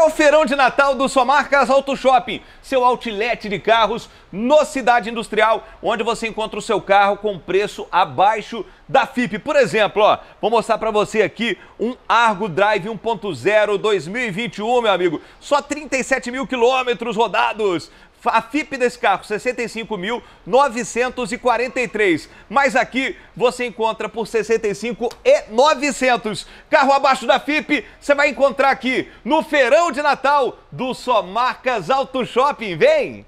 É o feirão de Natal do Somarcas Auto Shopping, seu outlet de carros no Cidade Industrial, onde você encontra o seu carro com preço abaixo da FIP. Por exemplo, ó, vou mostrar para você aqui um Argo Drive 1.0 2021, meu amigo. Só 37 mil quilômetros rodados. A FIP desse carro, 65.943. Mas aqui você encontra por 65.900. Carro abaixo da FIP, você vai encontrar aqui no Feirão de Natal do Somarcas Auto Shopping. Vem!